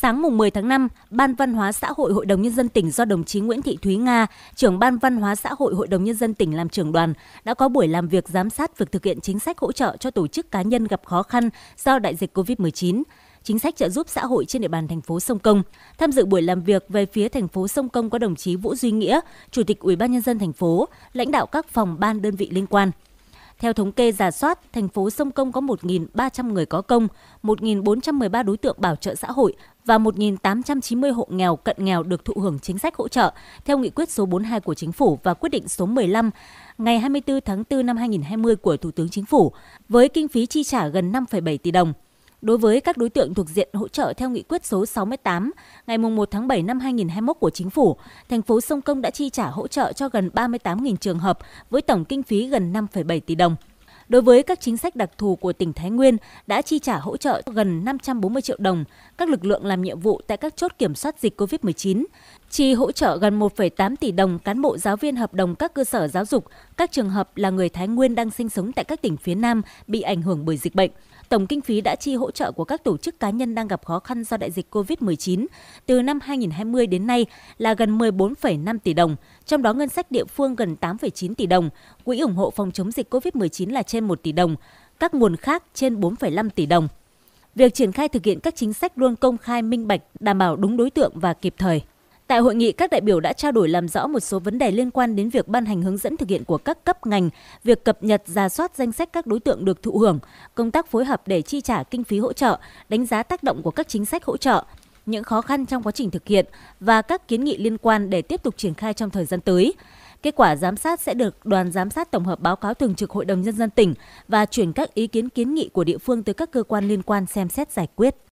Sáng mùng 10 tháng 5, Ban Văn hóa xã hội Hội đồng Nhân dân tỉnh do đồng chí Nguyễn Thị Thúy Nga, trưởng Ban Văn hóa xã hội Hội đồng Nhân dân tỉnh làm trưởng đoàn, đã có buổi làm việc giám sát việc thực hiện chính sách hỗ trợ cho tổ chức cá nhân gặp khó khăn do đại dịch COVID-19 chính sách trợ giúp xã hội trên địa bàn thành phố Sông Công. Tham dự buổi làm việc về phía thành phố Sông Công có đồng chí Vũ Duy Nghĩa, Chủ tịch Ủy ban nhân dân thành phố, lãnh đạo các phòng ban đơn vị liên quan. Theo thống kê giả soát, thành phố Sông Công có 1.300 người có công, 1.413 đối tượng bảo trợ xã hội và 1.890 hộ nghèo cận nghèo được thụ hưởng chính sách hỗ trợ theo nghị quyết số 42 của Chính phủ và quyết định số 15 ngày 24 tháng 4 năm 2020 của Thủ tướng Chính phủ với kinh phí chi trả gần 5,7 tỷ đồng. Đối với các đối tượng thuộc diện hỗ trợ theo nghị quyết số 68 ngày 1 tháng 7 năm 2021 của Chính phủ, thành phố Sông Công đã chi trả hỗ trợ cho gần 38.000 trường hợp với tổng kinh phí gần 5,7 tỷ đồng. Đối với các chính sách đặc thù của tỉnh Thái Nguyên đã chi trả hỗ trợ gần 540 triệu đồng các lực lượng làm nhiệm vụ tại các chốt kiểm soát dịch COVID-19, chi hỗ trợ gần 1,8 tỷ đồng cán bộ giáo viên hợp đồng các cơ sở giáo dục các trường hợp là người Thái Nguyên đang sinh sống tại các tỉnh phía Nam bị ảnh hưởng bởi dịch bệnh. Tổng kinh phí đã chi hỗ trợ của các tổ chức cá nhân đang gặp khó khăn do đại dịch COVID-19 từ năm 2020 đến nay là gần 14,5 tỷ đồng, trong đó ngân sách địa phương gần 8,9 tỷ đồng, quỹ ủng hộ phòng chống dịch COVID-19 là trên 1 tỷ đồng, các nguồn khác trên 4,5 tỷ đồng. Việc triển khai thực hiện các chính sách luôn công khai minh bạch, đảm bảo đúng đối tượng và kịp thời. Tại hội nghị, các đại biểu đã trao đổi làm rõ một số vấn đề liên quan đến việc ban hành hướng dẫn thực hiện của các cấp ngành, việc cập nhật, ra soát danh sách các đối tượng được thụ hưởng, công tác phối hợp để chi trả kinh phí hỗ trợ, đánh giá tác động của các chính sách hỗ trợ, những khó khăn trong quá trình thực hiện và các kiến nghị liên quan để tiếp tục triển khai trong thời gian tới. Kết quả giám sát sẽ được đoàn giám sát tổng hợp báo cáo thường trực Hội đồng Nhân dân tỉnh và chuyển các ý kiến kiến nghị của địa phương tới các cơ quan liên quan xem xét giải quyết.